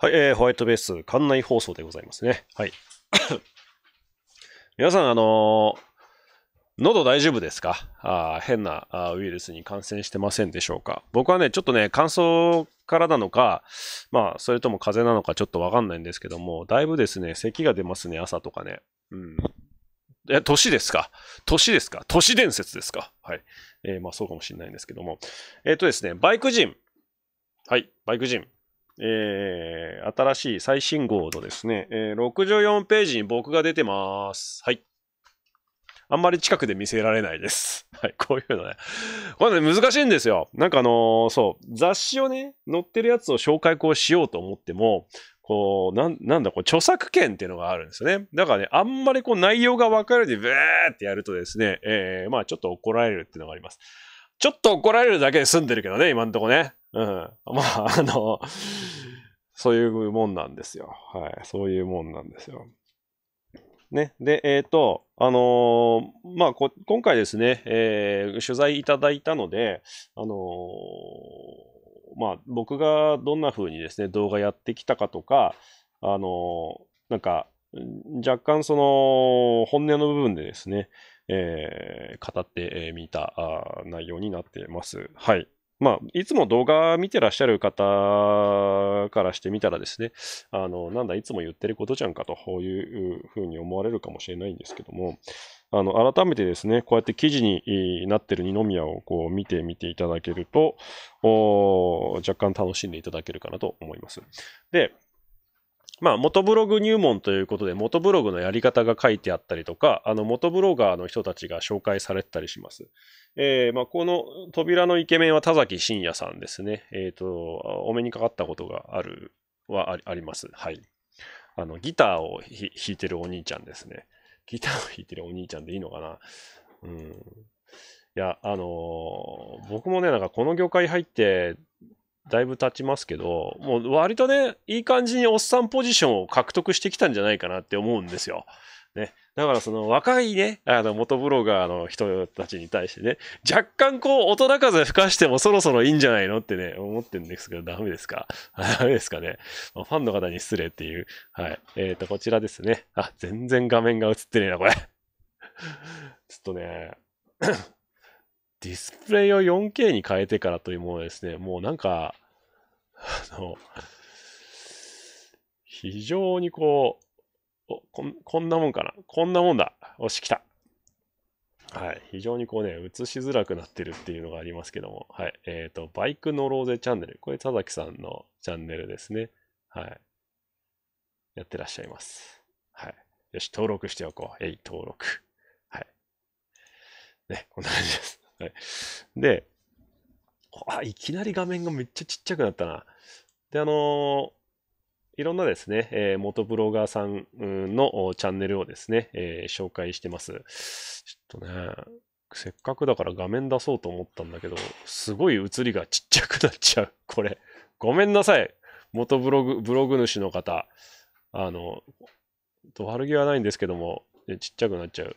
はい、えー、ホワイトベース、館内放送でございますね。はい。皆さん、あのー、喉大丈夫ですかあ変なあウイルスに感染してませんでしょうか僕はね、ちょっとね、乾燥からなのか、まあ、それとも風邪なのかちょっとわかんないんですけども、だいぶですね、咳が出ますね、朝とかね。うん。え、年ですか年ですか都市伝説ですかはい。えー、まあ、そうかもしれないんですけども。えっ、ー、とですね、バイク人。はい、バイク人。えー、新しい最新号のですね、えー、64ページに僕が出てます。はい。あんまり近くで見せられないです。はい、こういうのね。これね、難しいんですよ。なんかあのー、そう、雑誌をね、載ってるやつを紹介こうしようと思っても、こう、なんなんだ、こう、著作権っていうのがあるんですよね。だからね、あんまりこう、内容がわかるで、ブーってやるとですね、えー、まあ、ちょっと怒られるっていうのがあります。ちょっと怒られるだけで済んでるけどね、今んとこね。うん。まあ、あの、そういうもんなんですよ。はい。そういうもんなんですよ。ね。で、えっ、ー、と、あのー、まあこ、今回ですね、えー、取材いただいたので、あのまあ、僕がどんな風にですね、動画やってきたかとか、あのなんか、若干その本音の部分でですね、えー、語ってみた内容になってます。はい。まあ、いつも動画見てらっしゃる方からしてみたらですね、あの、なんだ、いつも言ってることじゃんかというふうに思われるかもしれないんですけども、あの、改めてですね、こうやって記事になってる二宮をこう見てみていただけると、若干楽しんでいただけるかなと思います。で、まあ、元ブログ入門ということで、元ブログのやり方が書いてあったりとか、あの、元ブロガーの人たちが紹介されたりします。えー、まあ、この扉のイケメンは田崎真也さんですね。えっ、ー、と、お目にかかったことがある、はあります。はい。あの、ギターを弾いてるお兄ちゃんですね。ギターを弾いてるお兄ちゃんでいいのかなうん。いや、あのー、僕もね、なんかこの業界入って、だいぶ経ちますけど、もう割とね、いい感じにおっさんポジションを獲得してきたんじゃないかなって思うんですよ。ね。だからその若いね、あの元ブロガーの人たちに対してね、若干こう大人風吹かしてもそろそろいいんじゃないのってね、思ってるんですけど、ダメですかダメですかね。ファンの方に失礼っていう。はい。えっ、ー、と、こちらですね。あ、全然画面が映ってねえな、これ。ちょっとね、ディスプレイを 4K に変えてからというものですね、もうなんか、あの、非常にこう、おこんこんなもんかな。こんなもんだ。よし、来た。はい。非常にこうね、映しづらくなってるっていうのがありますけども。はい。えっ、ー、と、バイクのローゼチャンネル。これ、田崎さんのチャンネルですね。はい。やってらっしゃいます。はい。よし、登録しておこう。えい、登録。はい。ね、こんな感じです。はい。で、あ、いきなり画面がめっちゃちっちゃくなったな。で、あのー、いろんなですね、えー、元ブロガーさんのチャンネルをですね、えー、紹介してます。ちょっとね、せっかくだから画面出そうと思ったんだけど、すごい映りがちっちゃくなっちゃう。これ。ごめんなさい。元ブログ、ブログ主の方。あの、と悪気はないんですけども、ちっちゃくなっちゃう。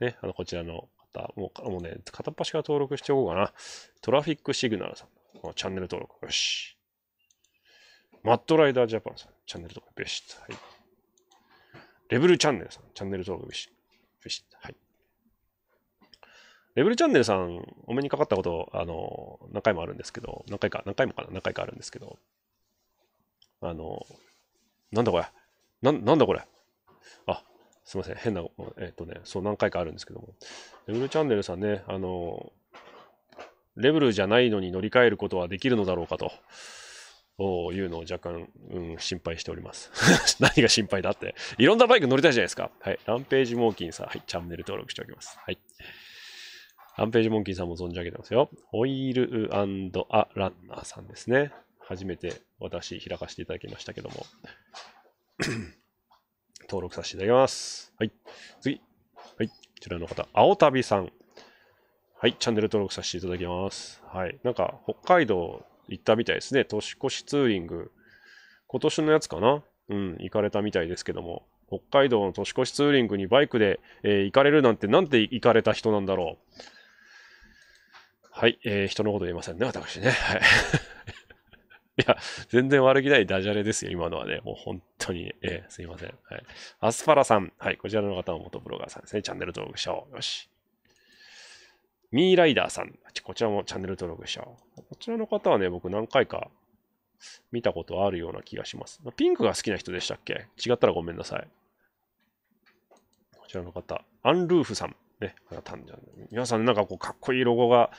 ね、あの、こちらの。もう、もうね、片っ端から登録しておこうかな。トラフィックシグナルさん。チャンネル登録。よし。マットライダージャパンさん。チャンネル登録。べし。はい。レベルチャンネルさん。チャンネル登録。よし。べし。はい。レベルチャンネルさん、お目にかかったこと、あの、何回もあるんですけど、何回か、何回もかな、何回かあるんですけど、あの、なんだこれ、な、なんだこれ、すいません、変な、えっ、とね、そう何回かあるんですけども。レブルチャンネルさんね、あの、レブルじゃないのに乗り換えることはできるのだろうかと。おいうのを若干、うん、心配しております。何が心配だって。いろんなバイク乗りたいじゃないですか。はい。ランページモーキンさん。はい。チャンネル登録しておきます。はい。ランページモンキンさんも存じ上げてますよ。オイルアランナーさんですね。初めて私開かせていただきましたけども。登録させていただきます。はい。次。はい。こちらの方、青旅さん。はい。チャンネル登録させていただきます。はい。なんか、北海道行ったみたいですね。年越しツーリング。今年のやつかなうん、行かれたみたいですけども。北海道の年越しツーリングにバイクで、えー、行かれるなんて、なんて行かれた人なんだろう。はい。えー、人のこと言えませんね、私ね。はい。いや、全然悪気ないダジャレですよ、今のはね。もう本当に、えー、すいません。はい。アスパラさん。はい。こちらの方は元ブロガーさんですね。チャンネル登録者を。よし。ミーライダーさん。こちらもチャンネル登録しよう。こちらの方はね、僕何回か見たことあるような気がします。ピンクが好きな人でしたっけ違ったらごめんなさい。こちらの方。アンルーフさん。ね。皆さん、なんかこう、かっこいいロゴが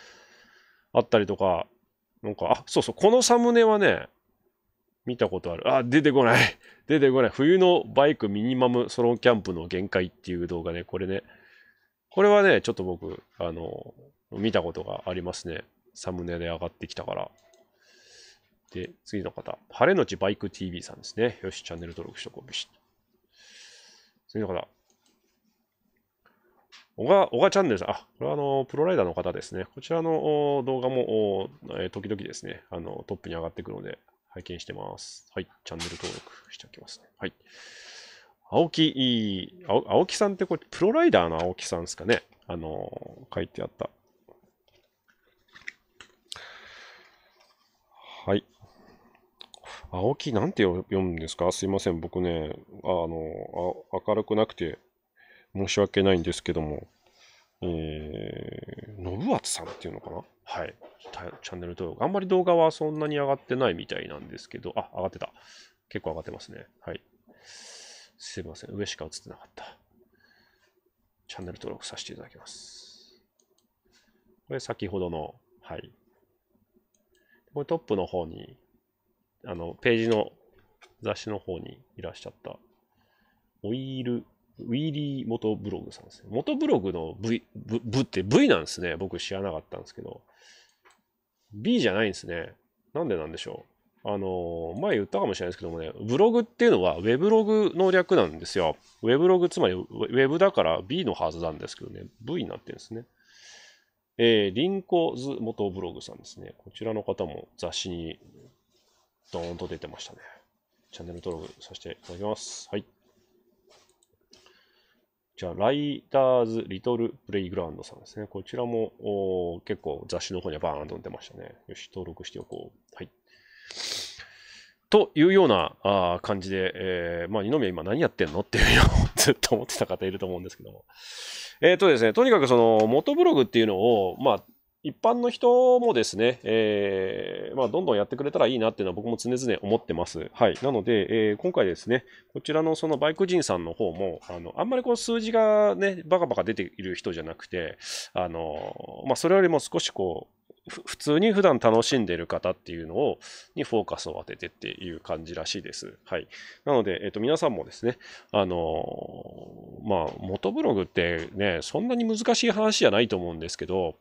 あったりとか、なんか、あ、そうそう、このサムネはね、見たことある。あ、出てこない。出てこない。冬のバイクミニマムソロンキャンプの限界っていう動画ね、これね。これはね、ちょっと僕、あの、見たことがありますね。サムネで上がってきたから。で、次の方。晴れのちバイク TV さんですね。よし、チャンネル登録しとこう。次の方。小川、小川チャンネルさん、あ、これはあの、プロライダーの方ですね。こちらの動画も、えー、時々ですね、あの、トップに上がってくるので、拝見してます。はい、チャンネル登録しておきますね。はい。青木、青青木さんってこれ、プロライダーの青木さんですかね。あの、書いてあった。はい。青木なんて読むんですかすいません。僕ね、あの、あ明るくなくて、申し訳ないんですけども、えー、信厚さんっていうのかなはい。チャンネル登録。あんまり動画はそんなに上がってないみたいなんですけど、あ、上がってた。結構上がってますね。はい。すいません。上しか映ってなかった。チャンネル登録させていただきます。これ先ほどの、はい。これトップの方に、あの、ページの雑誌の方にいらっしゃった、オイルウィーリー元ブログさんですね。元ブログの V、ブって V なんですね。僕知らなかったんですけど。B じゃないんですね。なんでなんでしょう。あの、前言ったかもしれないですけどもね、ブログっていうのはウェブログの略なんですよ。ウェブログ、つまりウェブだから B のはずなんですけどね、V になってるんですね。えー、リンコズ元ブログさんですね。こちらの方も雑誌にドーンと出てましたね。チャンネル登録させていただきます。はい。じゃあ、ライダーズ・リトル・プレイグラウンドさんですね。こちらも結構雑誌の方にはバーンと出ましたね。よし、登録しておこう。はい。というようなあ感じで、えー、まあ、二宮今何やってんのっていうのを ずっと思ってた方いると思うんですけども。えっ、ー、とですね、とにかくその元ブログっていうのを、まあ、一般の人もですね、えー、まあ、どんどんやってくれたらいいなっていうのは僕も常々思ってます。はい。なので、えー、今回ですね、こちらのそのバイク人さんの方も、あの、あんまりこう数字がね、バカバカ出ている人じゃなくて、あの、まあ、それよりも少しこう、普通に普段楽しんでる方っていうのを、にフォーカスを当ててっていう感じらしいです。はい。なので、えっ、ー、と、皆さんもですね、あのー、まあ、元ブログってね、そんなに難しい話じゃないと思うんですけど、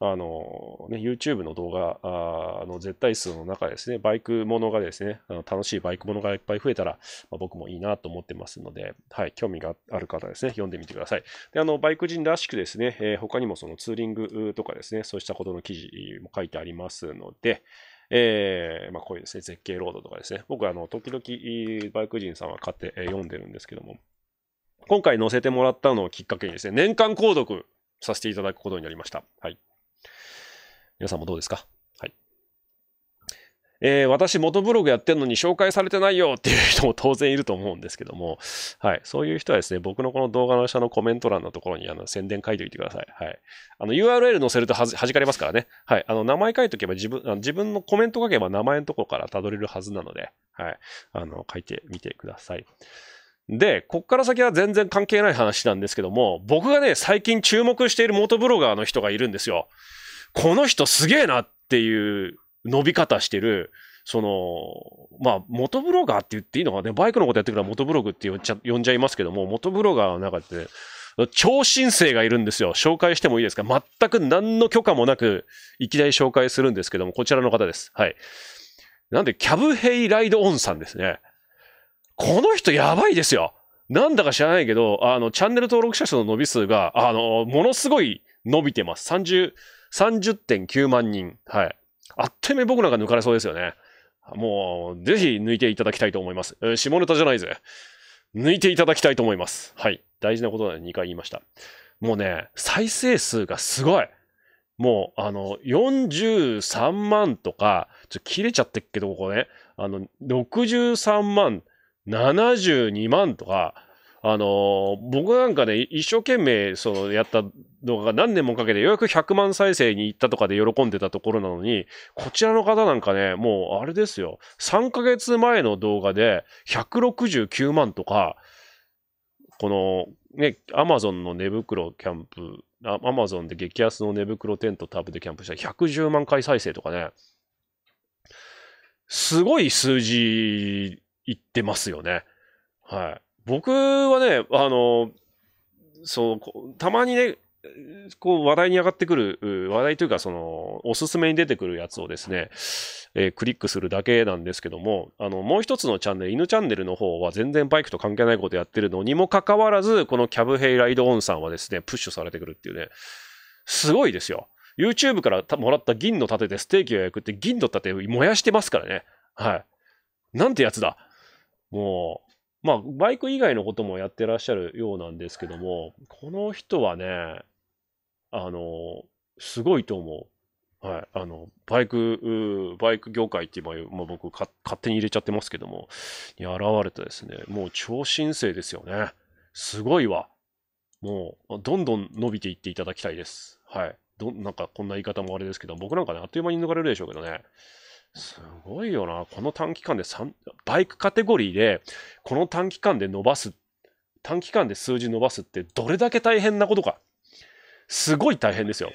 あのー、ね、YouTube の動画あの絶対数の中ですね、バイクものがですね、あの楽しいバイクものがいっぱい増えたら、まあ、僕もいいなと思ってますので、はい、興味がある方ですね、読んでみてください。で、あの、バイク人らしくですね、え他にもそのツーリングとかですね、そうしたことの記事、も書いてありますので、えー、まあ、こういうですね、絶景ロードとかですね。僕、あの、時々、バイク人さんは買って、え読んでるんですけども、今回載せてもらったのをきっかけにですね、年間購読させていただくことになりました。はい。皆さんもどうですかえー、私元ブログやってんのに紹介されてないよっていう人も当然いると思うんですけども、はい、そういう人はですね、僕のこの動画の下のコメント欄のところにあの宣伝書いておいてください。はい。あの URL 載せるとはじかれますからね。はい。あの名前書いとけば自分、あの自分のコメント書けば名前のところからたどれるはずなので、はい。あの、書いてみてください。で、こっから先は全然関係ない話なんですけども、僕がね、最近注目している元ブロガーの人がいるんですよ。この人すげえなっていう伸び方してる、その、まあ、元ブロガーって言っていいのかね、バイクのことやってくから元ブログって呼んちゃ呼んじゃいますけども、元ブロガーの中で、超新星がいるんですよ。紹介してもいいですか全く何の許可もなく、いきなり紹介するんですけども、こちらの方です。はい。なんで、キャブヘイライドオンさんですね。この人やばいですよ。なんだか知らないけど、あの、チャンネル登録者数の伸び数が、あの、ものすごい伸びてます。30、30.9万人。はい。あっという間に僕なんか抜かれそうですよね。もう、ぜひ抜いていただきたいと思います。えー、下ネタじゃないぜ。抜いていただきたいと思います。はい。大事なことなので2回言いました。もうね、再生数がすごい。もう、あの、43万とか、ちょっと切れちゃってっけど、ここね、あの、63万、72万とか、あの僕なんかね、一生懸命そのやった動画が何年もかけてようやく100万再生に行ったとかで喜んでたところなのに、こちらの方なんかね、もうあれですよ、3ヶ月前の動画で169万とか、このね、アマゾンの寝袋キャンプ、アマゾンで激安の寝袋テントタブでキャンプしたら110万回再生とかね、すごい数字いってますよね。はい。僕はね、あの、そう、たまにね、こう話題に上がってくる、話題というか、その、おすすめに出てくるやつをですね、えー、クリックするだけなんですけども、あの、もう一つのチャンネル、犬チャンネルの方は全然バイクと関係ないことやってるのにもかかわらず、このキャブヘイライドオンさんはですね、プッシュされてくるっていうね、すごいですよ。YouTube からもらった銀の盾でステーキを焼くって銀の盾燃やしてますからね。はい。なんてやつだ。もう、まあ、バイク以外のこともやってらっしゃるようなんですけども、この人はね、あの、すごいと思う。はい。あの、バイク、バイク業界って今、まあ、僕勝手に入れちゃってますけども、に現れたですね、もう超新星ですよね。すごいわ。もう、どんどん伸びていっていただきたいです。はい。ど、なんかこんな言い方もあれですけど、僕なんかね、あっという間に抜かれるでしょうけどね。すごいよな。この短期間で3、バイクカテゴリーで、この短期間で伸ばす、短期間で数字伸ばすってどれだけ大変なことか。すごい大変ですよ。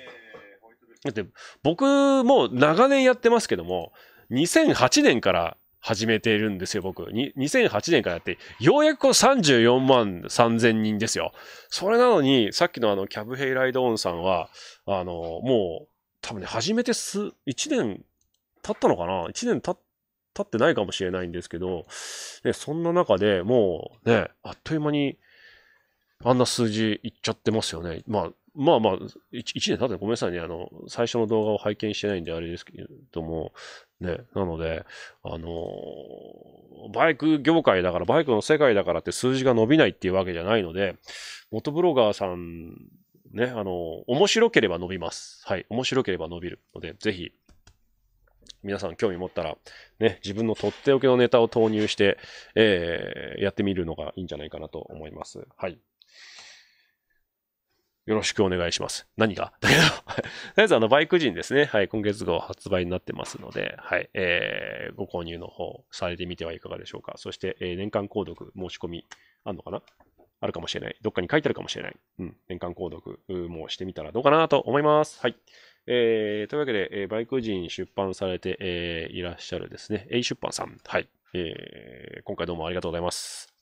だって僕も長年やってますけども、2008年から始めているんですよ、僕。2008年からやって、ようやくこう34万3000人ですよ。それなのに、さっきのあの、キャブヘイライドオンさんは、あの、もう、多分ね、始めて数、1年経ったのかな ?1 年経ってないかもしれないんですけど、ね、そんな中でもうね、あっという間にあんな数字いっちゃってますよね。まあ、まあまあ1、1年経ってごめんなさいね、あの、最初の動画を拝見してないんであれですけども、ね、なので、あのバイク業界だから、バイクの世界だからって数字が伸びないっていうわけじゃないので、元ブロガーさん、ね、あの面白ければ伸びます。はい、面白ければ伸びるので、ぜひ、皆さん興味持ったら、ね、自分のとっておきのネタを投入して、えー、やってみるのがいいんじゃないかなと思います。はい。よろしくお願いします。何がだけど、とりあえずあのバイク人ですね。はい、今月号発売になってますので、はい、えー、ご購入の方されてみてはいかがでしょうか。そして、えー、年間購読申し込みあるのかなあるかもしれない。どっかに書いてあるかもしれない。うん、年間購読もしてみたらどうかなと思います。はい。えー、というわけで、えー、バイク人出版されて、えー、いらっしゃるですね、A 出版さん。はい。えー、今回どうもありがとうございます。